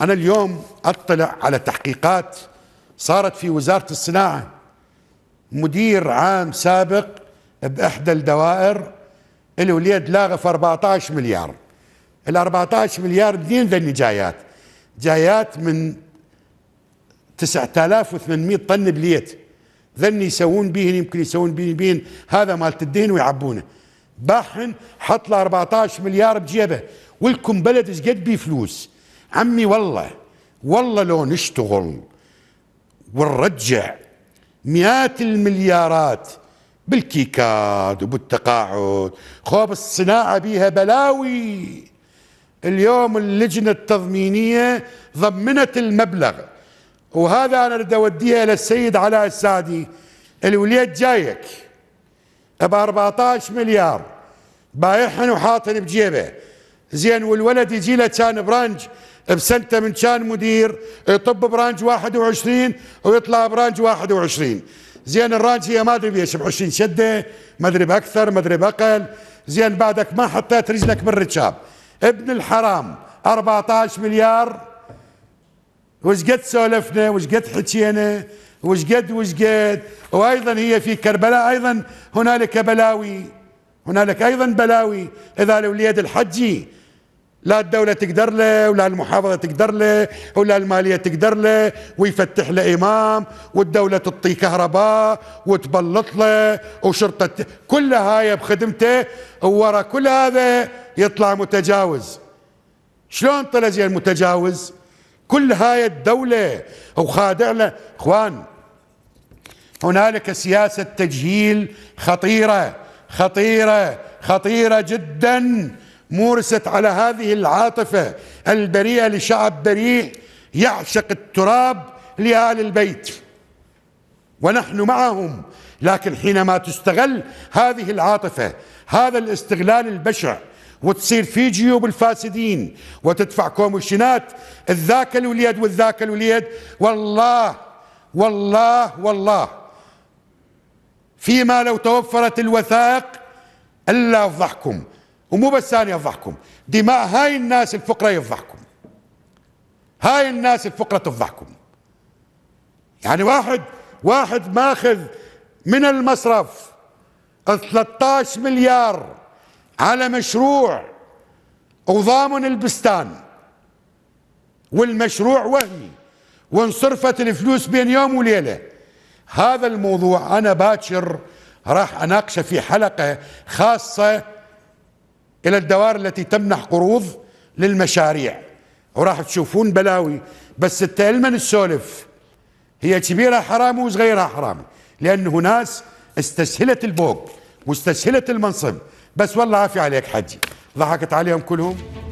أنا اليوم أطلع على تحقيقات صارت في وزارة الصناعة مدير عام سابق بإحدى الدوائر الوليد لاغف 14 مليار ال 14 مليار منين ذني جايات؟ جايات من 9800 طن بليت ذني يسوون بيهن يمكن يسوون بيهن بيهن هذا مالت الدهن ويعبونه باحن حط له 14 مليار بجيبه ولكم بلد ايش قد بيه فلوس عمي والله والله لو نشتغل ونرجع مئات المليارات بالكيكات وبالتقاعد خوب الصناعة بيها بلاوي اليوم اللجنة التضمينية ضمنت المبلغ وهذا أنا بدي أوديها للسيد علاء السعدي الوليد جايك ب 14 مليار بايعهن وحاطن بجيبه زين والولد يجي له كان برانج بسنته من كان مدير يطب برانج 21 ويطلع برانج 21 زين الرانج هي ما ادري بيش ب 20 شده ما ادري باكثر ما ادري باقل زين بعدك ما حطيت رجلك بالركاب ابن الحرام 14 مليار وش قد سولفنا وش قد حكينا وش قد وش قد وايضا هي في كربلاء ايضا هنالك بلاوي هنالك ايضا بلاوي اذا الوليد الحجي لا الدولة تقدر له ولا المحافظة تقدر له ولا المالية تقدر له ويفتح له إمام والدولة تعطيه كهرباء وتبلط له وشرطة كل هاي بخدمته وورا كل هذا يطلع متجاوز شلون طلع زي المتجاوز كل هاي الدولة وخادع له اخوان هنالك سياسة تجهيل خطيرة خطيرة خطيرة جداً مورست على هذه العاطفة البريئة لشعب بريء يعشق التراب لآل البيت ونحن معهم لكن حينما تستغل هذه العاطفة هذا الاستغلال البشع وتصير في جيوب الفاسدين وتدفع كوميشنات الذاك الوليد والذاك الوليد والله والله والله فيما لو توفرت الوثائق الا افضحكم ومو بس أنا يفضحكم دماء هاي الناس الفقرة يفضحكم هاي الناس الفقرة تفضحكم يعني واحد واحد ماخذ من المصرف 13 مليار على مشروع وضامن البستان والمشروع وهمي وانصرفت الفلوس بين يوم وليلة هذا الموضوع أنا باكر راح أناقشه في حلقة خاصة إلى الدوائر التي تمنح قروض للمشاريع وراح تشوفون بلاوي بس انت لما نسولف هي كبيرة حرام وصغيرة حرام لأنه ناس استسهلت البوق واستسهلت المنصب بس والله عافية عليك حجي ضحكت عليهم كلهم